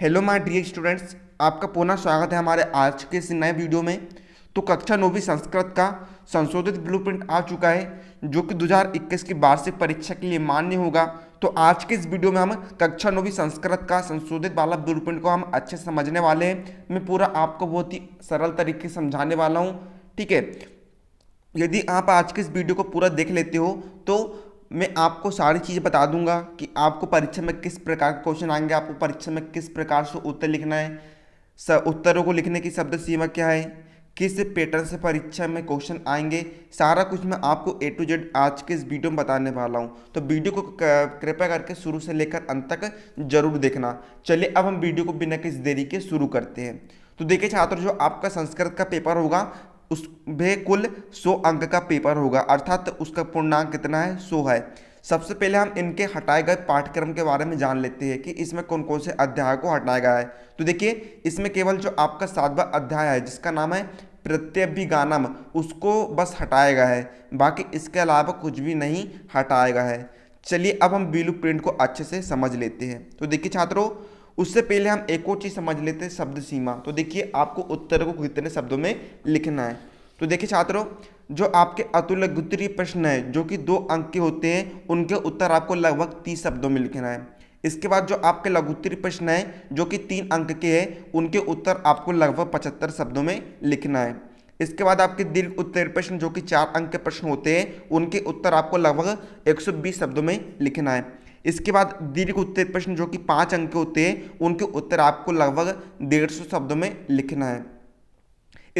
hello my dear students आपका पुनः स्वागत है हमारे आज के इस नए वीडियो में तो कक्षा नौवीं संस्कृत का संशोधित ब्लूप्रिंट आ चुका है जो कि 2021 की वार्षिक परीक्षा के लिए मान्य होगा तो आज के इस वीडियो में हम कक्षा नौवीं संस्कृत का संशोधित वाला ब्लूप्रिंट को हम अच्छे समझने वाले हैं मैं पूरा आपको बहुत ही सरल तरीके से समझाने वाला हूँ ठीक है यदि आप आज के इस वीडियो को पूरा देख लेते हो तो मैं आपको सारी चीज़ें बता दूंगा कि आपको परीक्षा में किस प्रकार के क्वेश्चन आएंगे आपको परीक्षा में किस प्रकार से उत्तर लिखना है स उत्तरों को लिखने की शब्द सीमा क्या है किस पैटर्न से परीक्षा में क्वेश्चन आएंगे सारा कुछ मैं आपको ए टू जेड आज के इस वीडियो में बताने वाला हूँ तो वीडियो को कृपया करके शुरू से लेकर अंत तक जरूर देखना चलिए अब हम वीडियो को बिना किसी देरी के शुरू करते हैं तो देखिए छात्र जो आपका संस्कृत का पेपर होगा उसमें कुल 100 अंक का पेपर होगा अर्थात उसका पूर्णांक कितना है 100 है सबसे पहले हम इनके हटाए गए पाठ्यक्रम के बारे में जान लेते हैं कि इसमें कौन कौन से अध्याय को हटाया गया है तो देखिए इसमें केवल जो आपका सातवा अध्याय है जिसका नाम है प्रत्यभिगानम उसको बस हटाया गया है बाकी इसके अलावा कुछ भी नहीं हटाया गया है चलिए अब हम ब्लू प्रिंट को अच्छे से समझ लेते हैं तो देखिए छात्रों उससे पहले हम एक और चीज़ समझ लेते हैं शब्द सीमा तो देखिए आपको उत्तर को कितने शब्दों में लिखना है तो देखिए छात्रों जो आपके अतुल प्रश्न है जो कि दो अंक के होते हैं उनके उत्तर आपको लगभग तीस शब्दों में लिखना है इसके बाद जो आपके लघुत्तरी प्रश्न है जो कि तीन अंक के हैं उनके उत्तर आपको लगभग पचहत्तर शब्दों में लिखना है इसके बाद आपके दीर्घ उत्तरी प्रश्न जो कि चार अंक के प्रश्न होते हैं उनके उत्तर आपको लगभग 120 शब्दों में लिखना है इसके बाद दीर्घ उत्तर प्रश्न जो कि पाँच अंक के होते हैं उनके उत्तर आपको लगभग डेढ़ सौ शब्दों में लिखना है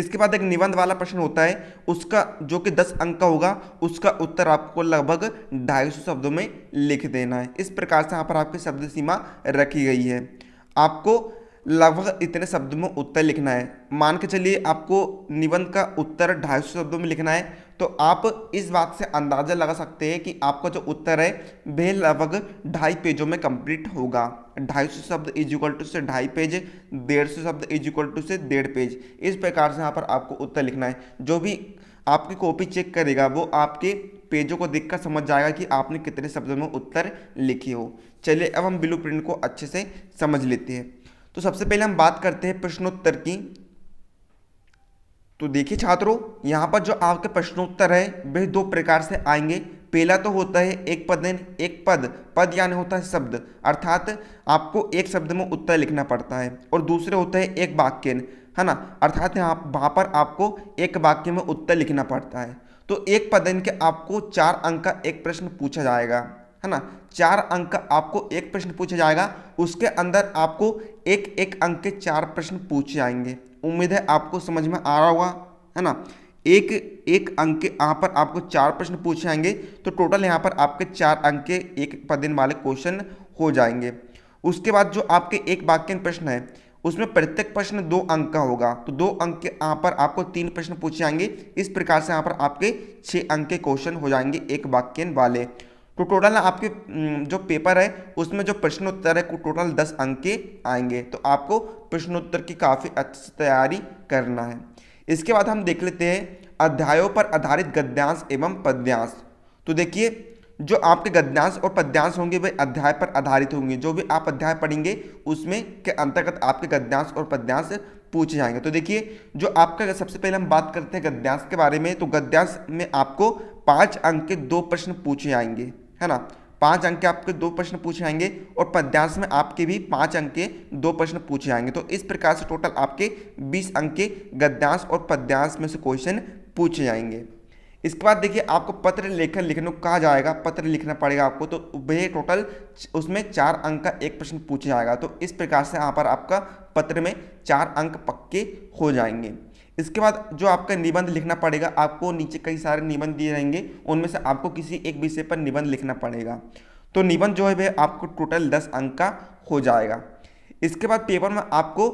इसके बाद एक निबंध वाला प्रश्न होता है उसका जो कि दस अंक का होगा उसका उत्तर आपको लगभग ढाई सौ शब्दों में लिख देना है इस प्रकार से यहाँ पर आपकी शब्द सीमा रखी गई है आपको लगभग इतने शब्दों में उत्तर लिखना है मान के चलिए आपको निबंध का उत्तर ढाई सौ शब्दों में लिखना है तो आप इस बात से अंदाज़ा लगा सकते हैं कि आपका जो उत्तर है वह लगभग ढाई पेजों में कंप्लीट होगा ढाई सौ शब्द इज इक्वल टू से ढाई पेज डेढ़ सौ शब्द इज इक्वल टू से डेढ़ पेज इस प्रकार से यहाँ पर आपको उत्तर लिखना है जो भी आपकी कॉपी चेक करेगा वो आपके पेजों को देखकर समझ जाएगा कि आपने कितने शब्दों में उत्तर लिखे हो चलिए अब हम ब्लू प्रिंट को अच्छे से समझ लेते हैं तो सबसे पहले हम बात करते हैं प्रश्नोत्तर की तो देखिए छात्रों यहाँ पर जो आपके प्रश्नोत्तर है वे दो प्रकार से आएंगे पहला तो होता है एक पद एक पद पद यानी होता है शब्द अर्थात आपको एक शब्द में उत्तर लिखना पड़ता है और दूसरे होता है एक वाक्य है ना अर्थात यहाँ वहाँ पर आपको एक वाक्य में उत्तर लिखना पड़ता है तो एक पद के आपको चार अंक का एक प्रश्न पूछा जाएगा है ना चार अंक का आपको एक प्रश्न पूछा जाएगा उसके अंदर आपको एक एक अंक के चार प्रश्न पूछे जाएंगे उम्मीद है आपको समझ में आ रहा होगा है ना एक एक अंक के यहाँ पर आपको चार प्रश्न पूछे आएंगे तो टोटल यहाँ पर आपके चार अंक के एक पदिन वाले क्वेश्चन हो जाएंगे उसके बाद जो आपके एक वाक्य प्रश्न है उसमें प्रत्येक प्रश्न दो अंक का होगा तो दो अंक के यहाँ पर आपको तीन प्रश्न पूछे आएंगे इस प्रकार से यहाँ पर आपके छः अंक के क्वेश्चन हो जाएंगे एक वाक्यन वाले टोटल आपके जो पेपर है उसमें जो प्रश्नोत्तर है टोटल दस अंक के आएंगे तो आपको प्रश्नोत्तर की काफ़ी अच्छी तैयारी करना है इसके बाद हम देख लेते हैं अध्यायों पर आधारित गद्यांश एवं पद्यांश तो देखिए जो आपके गद्यांश और पद्यांश होंगे वे अध्याय पर आधारित होंगे जो भी आप अध्याय पढ़ेंगे उसमें के अंतर्गत आपके गद्यांश और पद्यांश पूछे जाएंगे तो देखिए जो आपका सबसे पहले हम बात करते हैं गद्यांश के बारे में तो गद्यांश में आपको पाँच अंक के दो प्रश्न पूछे जाएंगे है ना पाँच अंक के आपके दो प्रश्न पूछे आएंगे और पद्यांश में आपके भी पाँच अंक के दो प्रश्न पूछे आएंगे तो इस प्रकार से टोटल आपके बीस अंक के गद्यांश और पद्यांश में से क्वेश्चन पूछे जाएंगे इसके बाद देखिए आपको पत्र लेखन लिखने को कहा जाएगा पत्र लिखना पड़ेगा आपको तो वह टोटल उसमें चार अंक का एक प्रश्न पूछा जाएगा तो इस प्रकार से यहाँ पर आपका पत्र में चार अंक पक्के हो जाएंगे इसके बाद जो आपका निबंध लिखना पड़ेगा आपको नीचे कई सारे निबंध दिए रहेंगे उनमें से आपको किसी एक विषय पर निबंध लिखना पड़ेगा तो निबंध जो है वह आपको टोटल दस अंक का हो जाएगा इसके बाद पेपर में आपको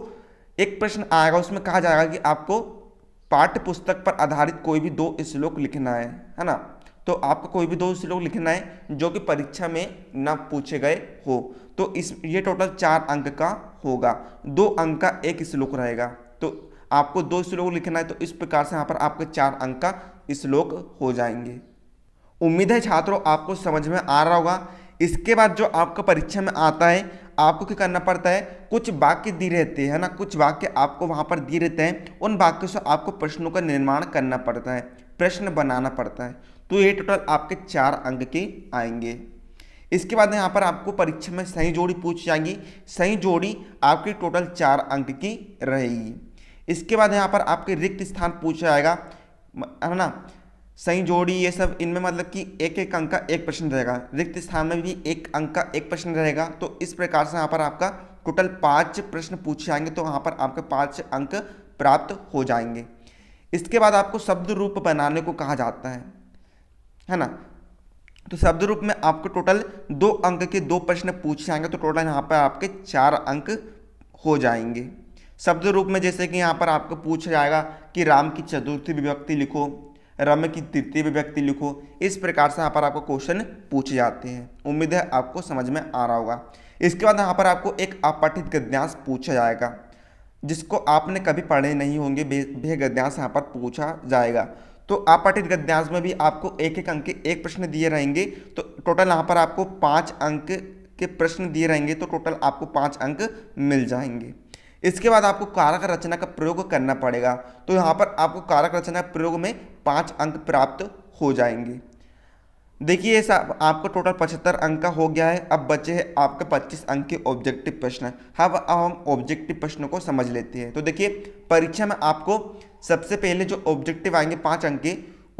एक प्रश्न आएगा उसमें कहा जाएगा कि आपको पाठ्य पुस्तक पर आधारित कोई भी दो श्लोक लिखना है है ना तो आपको कोई भी दो श्लोक लिखना है जो कि परीक्षा में ना पूछे गए हो तो इस ये टोटल चार अंक का होगा दो अंक का एक श्लोक रहेगा तो आपको दो श्लोक लिखना है तो इस प्रकार से यहाँ पर आपके चार अंक का श्लोक हो जाएंगे उम्मीद है छात्रों आपको समझ में आ रहा होगा इसके बाद जो आपका परीक्षा में आता है आपको क्या करना पड़ता है कुछ वाक्य दी रहते हैं ना कुछ वाक्य आपको वहाँ पर दिए रहते हैं उन वाक्यों से आपको प्रश्नों का निर्माण करना पड़ता है प्रश्न बनाना पड़ता है तो ये टोटल आपके चार अंक के आएंगे इसके बाद यहाँ पर आपको परीक्षा में सही जोड़ी पूछ जाएगी सही जोड़ी आपकी टोटल चार अंक की रहेगी इसके बाद यहाँ पर आपके रिक्त स्थान पूछा जाएगा है ना सही जोड़ी ये सब इनमें मतलब कि एक एक अंक का एक प्रश्न रहेगा रिक्त स्थान में भी एक अंक का एक प्रश्न रहेगा तो इस प्रकार से यहाँ पर आपका टोटल पाँच प्रश्न पूछे जाएंगे तो वहाँ पर आपके पाँच अंक प्राप्त हो जाएंगे इसके बाद आपको शब्द रूप बनाने को कहा जाता है है ना तो शब्द रूप में आपको टोटल दो अंक के दो प्रश्न पूछे जाएंगे तो टोटल यहाँ पर आपके चार अंक हो जाएंगे शब्द रूप में जैसे कि यहाँ पर आपको पूछा जाएगा कि राम की चतुर्थी विभक्ति लिखो रम की तृतीय विभक्ति लिखो इस प्रकार से यहाँ पर आपको क्वेश्चन पूछे जाते हैं उम्मीद है आपको समझ में आ रहा होगा इसके बाद यहाँ पर आपको एक अपठित गद्यांश पूछा जाएगा जिसको आपने कभी पढ़े नहीं होंगे भे गद्यांश यहाँ पर पूछा जाएगा तो अपठित गद्यांश में भी आपको एक एक अंक के एक प्रश्न दिए रहेंगे तो टोटल यहाँ पर आपको पाँच अंक के प्रश्न दिए रहेंगे तो टोटल आपको पाँच अंक मिल जाएंगे इसके बाद आपको कारक रचना का प्रयोग करना पड़ेगा तो यहाँ पर आपको कारक रचना प्रयोग में पाँच अंक प्राप्त हो जाएंगे देखिए ऐसा आपका टोटल पचहत्तर अंक का हो गया है अब बचे हैं आपके पच्चीस अंक के ऑब्जेक्टिव प्रश्न अब हम ऑब्जेक्टिव प्रश्नों को समझ लेते हैं तो देखिए परीक्षा में आपको सबसे पहले जो ऑब्जेक्टिव आएंगे पाँच अंक के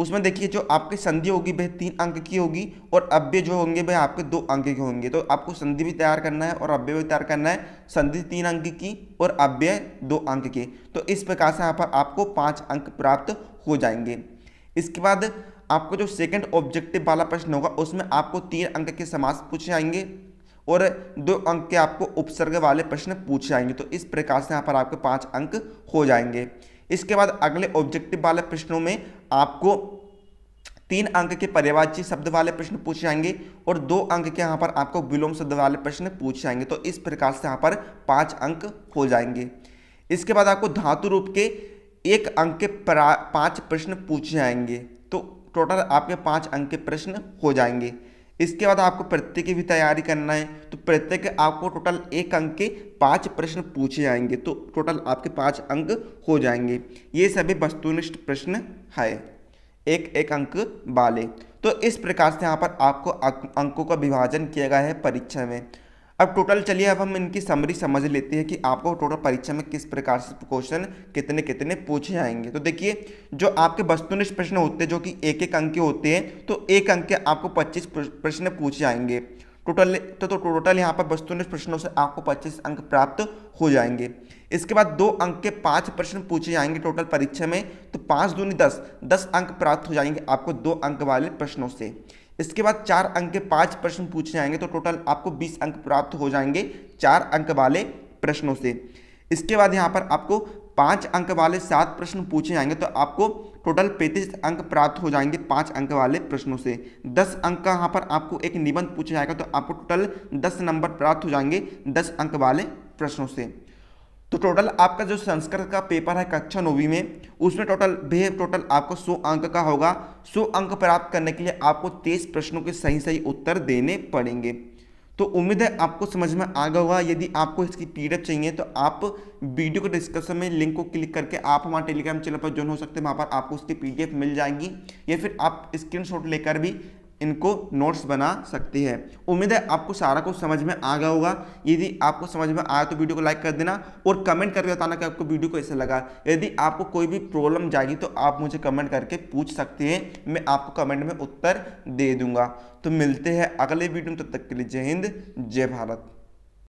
उसमें देखिए जो आपकी संधि होगी वह तीन अंक की होगी और अव्य जो होंगे वह आपके दो अंक के होंगे तो आपको संधि भी तैयार करना है और अव्य भी तैयार करना है संधि तीन अंक की और अव्य दो अंक के तो इस प्रकार से यहाँ पर आपको पाँच अंक प्राप्त हो जाएंगे इसके बाद आपको जो सेकंड ऑब्जेक्टिव वाला प्रश्न होगा उसमें आपको तीन अंक के समास पूछे जाएंगे और दो अंक के आपको उपसर्ग वाले प्रश्न पूछे जाएंगे तो इस प्रकार से यहाँ पर आपके पाँच अंक हो जाएंगे इसके बाद अगले ऑब्जेक्टिव वाले प्रश्नों में आपको तीन अंक के पर्यावाची शब्द वाले प्रश्न पूछे जाएंगे और दो अंक के यहाँ पर आपको विलोम शब्द वाले प्रश्न पूछे जाएंगे तो इस प्रकार से यहाँ पर पाँच अंक हो जाएंगे इसके बाद आपको धातु रूप के एक अंक के पाँच प्रश्न पूछे जाएंगे तो टोटल आपके पाँच अंक के प्रश्न हो जाएंगे इसके बाद आपको प्रत्यय की भी तैयारी करना है तो प्रत्यय के आपको टोटल एक अंक के पाँच प्रश्न पूछे जाएंगे तो टोटल आपके पाँच अंक हो जाएंगे ये सभी वस्तुनिष्ठ प्रश्न है एक एक अंक वाले तो इस प्रकार से यहाँ पर आपको अंकों का विभाजन किया गया है परीक्षा में अब टोटल चलिए अब हम इनकी समरी समझ लेते हैं कि आपको टोटल परीक्षा में किस प्रकार से क्वेश्चन कितने कितने पूछे जाएंगे तो देखिए जो आपके वस्तुनिष्ठ प्रश्न होते हैं जो कि एक एक अंक के होते हैं तो एक अंक के आपको पच्चीस प्रश्न पूछे जाएंगे टोटल तो तो टोटल यहाँ पर वस्तुनिष्ठ प्रश्नों से आपको 25 अंक प्राप्त हो जाएंगे इसके बाद दो अंक के पाँच प्रश्न पूछे जाएंगे टोटल परीक्षा में तो पाँच दूनी दस दस अंक प्राप्त हो जाएंगे आपको दो अंक वाले प्रश्नों से इसके बाद चार अंक के पाँच प्रश्न पूछे जाएंगे तो टोटल आपको बीस अंक प्राप्त हो जाएंगे चार अंक वाले प्रश्नों से इसके बाद यहाँ पर आपको पाँच अंक वाले सात प्रश्न पूछे जाएंगे तो आपको टोटल पैंतीस अंक प्राप्त हो जाएंगे पाँच अंक वाले प्रश्नों से दस अंक का यहाँ पर आपको एक निबंध पूछा जाएगा तो आपको टोटल दस नंबर प्राप्त हो जाएंगे दस अंक वाले प्रश्नों से तो टोटल आपका जो संस्कृत का पेपर है कक्षा नौवीं में उसमें टोटल भे टोटल आपको सौ अंक का होगा सौ अंक प्राप्त करने के लिए आपको तेईस प्रश्नों के सही सही उत्तर देने पड़ेंगे तो उम्मीद है आपको समझ में आ गया होगा यदि आपको इसकी पीडीएफ चाहिए तो आप वीडियो के डिस्क्रिप्शन में लिंक को क्लिक करके आप हमारे टेलीग्राम चैनल पर ज्वाइन हो सकते हैं वहाँ पर आपको उसकी पीडीएफ मिल जाएगी या फिर आप स्क्रीनशॉट लेकर भी इनको नोट्स बना सकती है उम्मीद है आपको सारा कुछ समझ में आ गया होगा यदि आपको समझ में आया तो वीडियो को लाइक कर देना और कमेंट करके बताना कि आपको वीडियो कैसे लगा यदि आपको कोई भी प्रॉब्लम जाएगी तो आप मुझे कमेंट करके पूछ सकते हैं मैं आपको कमेंट में उत्तर दे दूंगा तो मिलते हैं अगले वीडियो में तब तो तक के लिए जय हिंद जय भारत